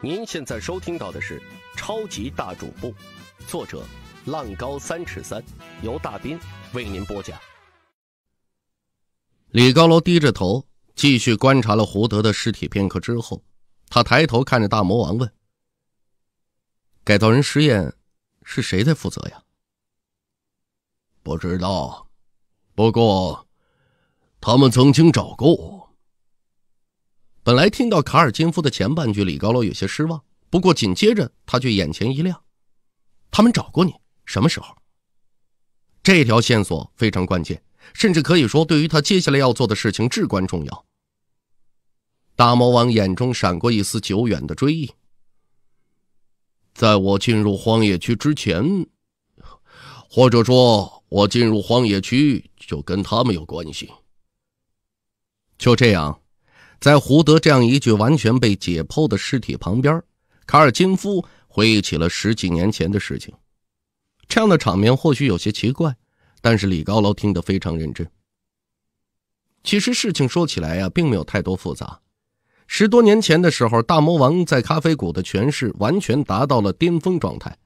您现在收听到的是《超级大主播》，作者浪高三尺三，由大斌为您播讲。李高楼低着头，继续观察了胡德的尸体片刻之后，他抬头看着大魔王问：“改造人实验是谁在负责呀？”“不知道，不过他们曾经找过我。”本来听到卡尔金夫的前半句，李高楼有些失望。不过紧接着，他却眼前一亮：“他们找过你，什么时候？”这条线索非常关键，甚至可以说对于他接下来要做的事情至关重要。大魔王眼中闪过一丝久远的追忆：“在我进入荒野区之前，或者说，我进入荒野区就跟他们有关系。”就这样。在胡德这样一具完全被解剖的尸体旁边，卡尔金夫回忆起了十几年前的事情。这样的场面或许有些奇怪，但是李高楼听得非常认真。其实事情说起来呀，并没有太多复杂。十多年前的时候，大魔王在咖啡谷的权势完全达到了巅峰状态。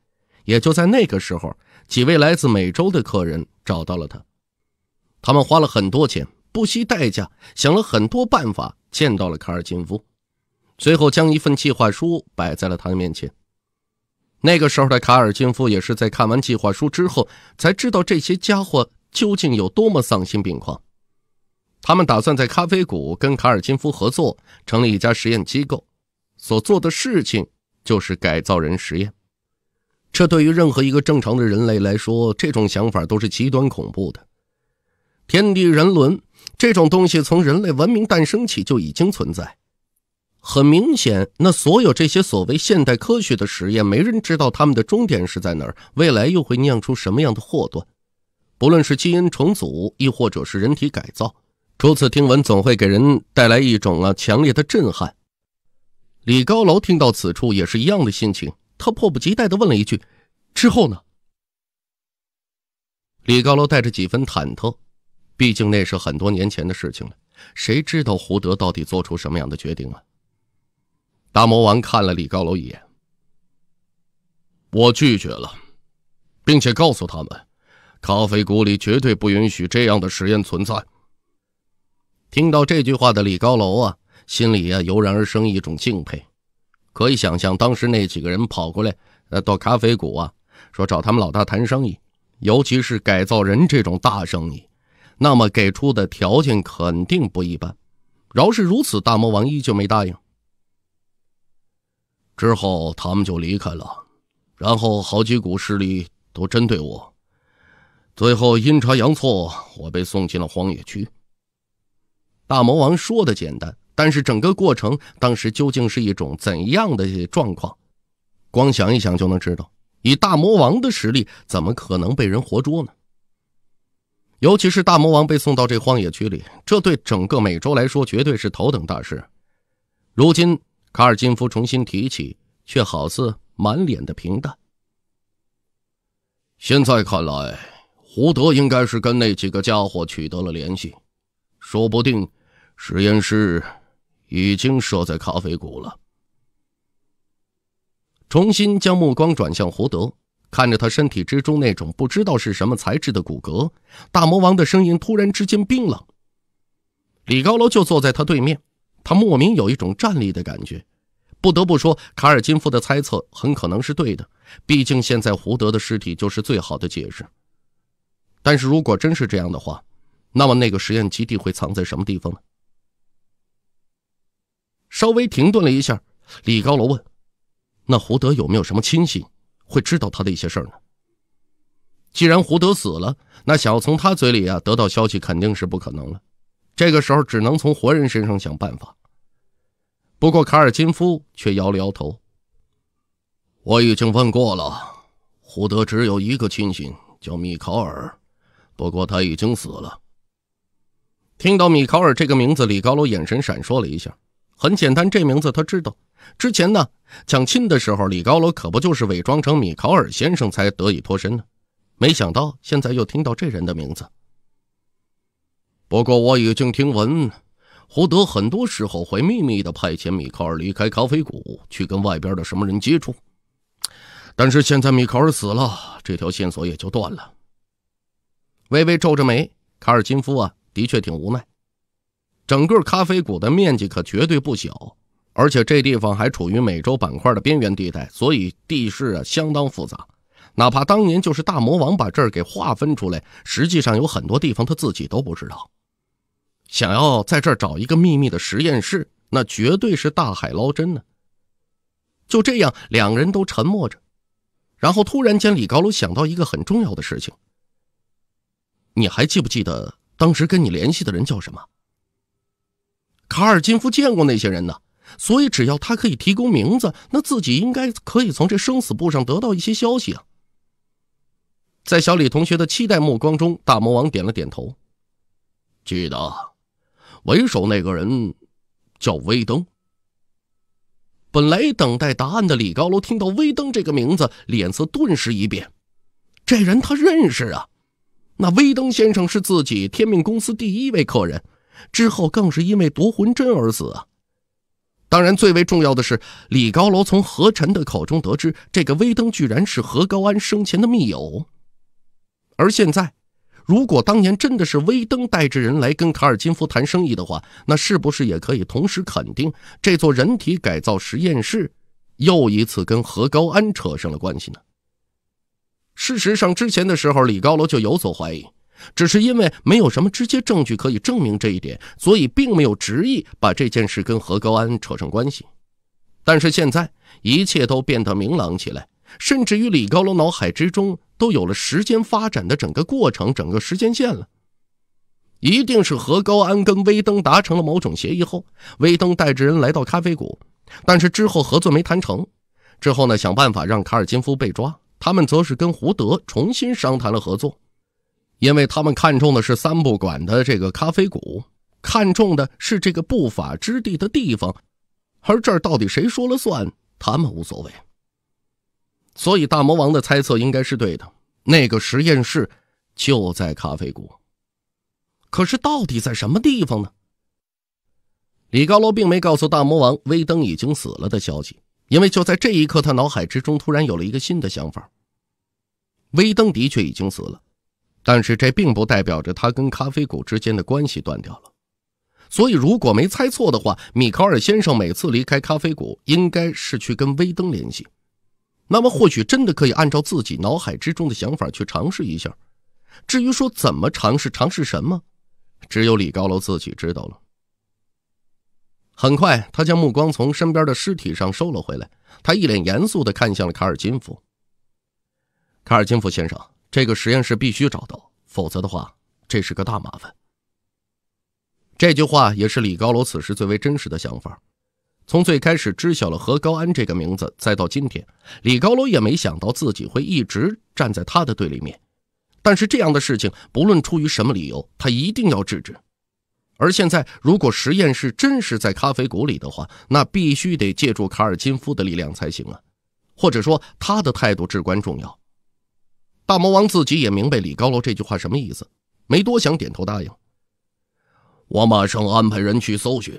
也就在那个时候，几位来自美洲的客人找到了他，他们花了很多钱。不惜代价，想了很多办法见到了卡尔金夫，随后将一份计划书摆在了他的面前。那个时候的卡尔金夫也是在看完计划书之后，才知道这些家伙究竟有多么丧心病狂。他们打算在咖啡谷跟卡尔金夫合作，成立一家实验机构，所做的事情就是改造人实验。这对于任何一个正常的人类来说，这种想法都是极端恐怖的。天地人伦。这种东西从人类文明诞生起就已经存在，很明显，那所有这些所谓现代科学的实验，没人知道他们的终点是在哪儿，未来又会酿出什么样的祸端？不论是基因重组，亦或者是人体改造，初次听闻总会给人带来一种啊强烈的震撼。李高楼听到此处也是一样的心情，他迫不及待地问了一句：“之后呢？”李高楼带着几分忐忑。毕竟那是很多年前的事情了，谁知道胡德到底做出什么样的决定啊？大魔王看了李高楼一眼，我拒绝了，并且告诉他们，咖啡谷里绝对不允许这样的实验存在。听到这句话的李高楼啊，心里啊油然而生一种敬佩。可以想象，当时那几个人跑过来，呃，到咖啡谷啊，说找他们老大谈生意，尤其是改造人这种大生意。那么给出的条件肯定不一般，饶是如此，大魔王依旧没答应。之后他们就离开了，然后好几股势力都针对我，最后阴差阳错，我被送进了荒野区。大魔王说的简单，但是整个过程当时究竟是一种怎样的状况？光想一想就能知道，以大魔王的实力，怎么可能被人活捉呢？尤其是大魔王被送到这荒野区里，这对整个美洲来说绝对是头等大事。如今卡尔金夫重新提起，却好似满脸的平淡。现在看来，胡德应该是跟那几个家伙取得了联系，说不定实验室已经设在咖啡谷了。重新将目光转向胡德。看着他身体之中那种不知道是什么材质的骨骼，大魔王的声音突然之间冰冷。李高楼就坐在他对面，他莫名有一种站立的感觉。不得不说，卡尔金夫的猜测很可能是对的，毕竟现在胡德的尸体就是最好的解释。但是如果真是这样的话，那么那个实验基地会藏在什么地方呢？稍微停顿了一下，李高楼问：“那胡德有没有什么亲戚？”会知道他的一些事儿呢。既然胡德死了，那想要从他嘴里啊得到消息肯定是不可能了。这个时候只能从活人身上想办法。不过卡尔金夫却摇了摇头：“我已经问过了，胡德只有一个亲戚叫米考尔，不过他已经死了。”听到米考尔这个名字，李高楼眼神闪烁了一下。很简单，这名字他知道。之前呢，抢亲的时候，李高楼可不就是伪装成米考尔先生才得以脱身呢？没想到现在又听到这人的名字。不过我已经听闻，胡德很多时候会秘密的派遣米考尔离开咖啡谷，去跟外边的什么人接触。但是现在米考尔死了，这条线索也就断了。微微皱着眉，卡尔金夫啊，的确挺无奈。整个咖啡谷的面积可绝对不小。而且这地方还处于美洲板块的边缘地带，所以地势啊相当复杂。哪怕当年就是大魔王把这儿给划分出来，实际上有很多地方他自己都不知道。想要在这儿找一个秘密的实验室，那绝对是大海捞针呢。就这样，两人都沉默着，然后突然间，李高楼想到一个很重要的事情：你还记不记得当时跟你联系的人叫什么？卡尔金夫见过那些人呢。所以，只要他可以提供名字，那自己应该可以从这生死簿上得到一些消息啊。在小李同学的期待目光中，大魔王点了点头，记得，为首那个人叫威登。本来等待答案的李高楼听到威登这个名字，脸色顿时一变，这人他认识啊！那威登先生是自己天命公司第一位客人，之后更是因为夺魂针而死啊。当然，最为重要的是，李高楼从何晨的口中得知，这个威登居然是何高安生前的密友。而现在，如果当年真的是威登带着人来跟卡尔金夫谈生意的话，那是不是也可以同时肯定这座人体改造实验室又一次跟何高安扯上了关系呢？事实上，之前的时候，李高楼就有所怀疑。只是因为没有什么直接证据可以证明这一点，所以并没有执意把这件事跟何高安扯上关系。但是现在一切都变得明朗起来，甚至于李高楼脑海之中都有了时间发展的整个过程，整个时间线了。一定是何高安跟威登达成了某种协议后，威登带着人来到咖啡谷，但是之后合作没谈成。之后呢，想办法让卡尔金夫被抓，他们则是跟胡德重新商谈了合作。因为他们看中的是三不管的这个咖啡谷，看中的是这个不法之地的地方，而这儿到底谁说了算，他们无所谓。所以大魔王的猜测应该是对的，那个实验室就在咖啡谷。可是到底在什么地方呢？李高楼并没告诉大魔王威登已经死了的消息，因为就在这一刻，他脑海之中突然有了一个新的想法：威登的确已经死了。但是这并不代表着他跟咖啡谷之间的关系断掉了，所以如果没猜错的话，米卡尔先生每次离开咖啡谷，应该是去跟威登联系。那么或许真的可以按照自己脑海之中的想法去尝试一下。至于说怎么尝试，尝试什么，只有李高楼自己知道了。很快，他将目光从身边的尸体上收了回来，他一脸严肃的看向了卡尔金夫。卡尔金夫先生。这个实验室必须找到，否则的话，这是个大麻烦。这句话也是李高楼此时最为真实的想法。从最开始知晓了何高安这个名字，再到今天，李高楼也没想到自己会一直站在他的对立面。但是这样的事情，不论出于什么理由，他一定要制止。而现在，如果实验室真是在咖啡谷里的话，那必须得借助卡尔金夫的力量才行啊，或者说他的态度至关重要。大魔王自己也明白李高楼这句话什么意思，没多想，点头答应。我马上安排人去搜寻。